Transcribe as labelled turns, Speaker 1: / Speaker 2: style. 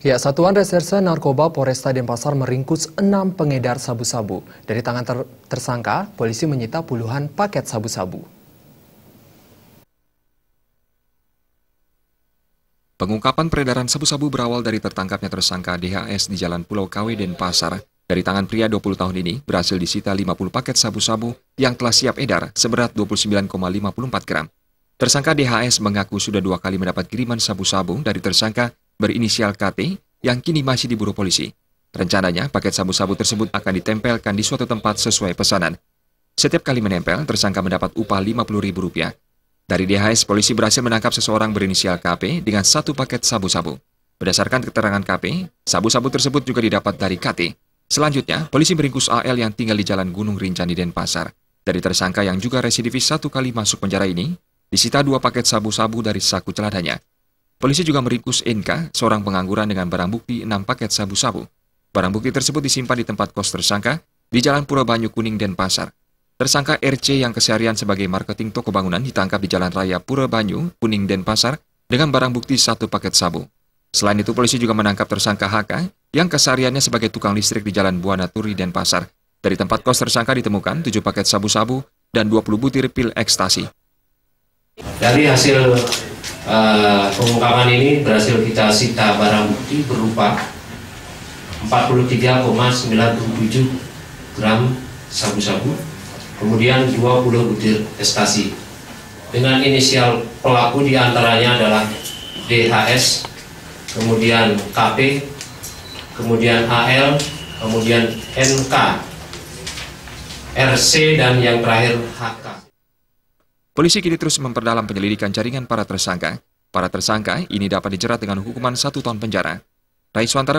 Speaker 1: Ya, Satuan Reserse Narkoba Polresta Denpasar meringkus enam pengedar sabu-sabu. Dari tangan ter tersangka, polisi menyita puluhan paket sabu-sabu. Pengungkapan peredaran sabu-sabu berawal dari tertangkapnya tersangka DHS di Jalan Pulau KW Denpasar. Dari tangan pria 20 tahun ini berhasil disita 50 paket sabu-sabu yang telah siap edar seberat 29,54 gram. Tersangka DHS mengaku sudah dua kali mendapat kiriman sabu-sabu dari tersangka berinisial KT yang kini masih diburu polisi. Rencananya, paket sabu-sabu tersebut akan ditempelkan di suatu tempat sesuai pesanan. Setiap kali menempel, tersangka mendapat upah Rp50.000. Dari DHS, polisi berhasil menangkap seseorang berinisial KP dengan satu paket sabu-sabu. Berdasarkan keterangan KP, sabu-sabu tersebut juga didapat dari KT. Selanjutnya, polisi meringkus AL yang tinggal di Jalan Gunung Rinjani, Denpasar. Dari tersangka yang juga residivis satu kali masuk penjara ini, disita dua paket sabu-sabu dari saku celadanya. Polisi juga meringkus NK, seorang pengangguran dengan barang bukti 6 paket sabu-sabu. Barang bukti tersebut disimpan di tempat kos tersangka di Jalan Pura Banyu Kuning dan Pasar. Tersangka RC yang keseharian sebagai marketing toko bangunan ditangkap di Jalan Raya Pura Banyu Kuning dan Pasar dengan barang bukti satu paket sabu. Selain itu, polisi juga menangkap tersangka HK yang kesehariannya sebagai tukang listrik di Jalan Buana Turi dan Pasar. Dari tempat kos tersangka ditemukan 7 paket sabu-sabu dan 20 butir pil ekstasi.
Speaker 2: Dari hasil Eh, pengungkapan ini berhasil kita sita barang bukti berupa 43,97 gram sabu-sabu, kemudian 20 butir estasi. Dengan inisial pelaku diantaranya adalah DHS, kemudian KP, kemudian AL, kemudian NK, RC, dan yang terakhir HK.
Speaker 1: Polisi kini terus memperdalam penyelidikan jaringan para tersangka. Para tersangka ini dapat dijerat dengan hukuman satu tahun penjara. Raiswantara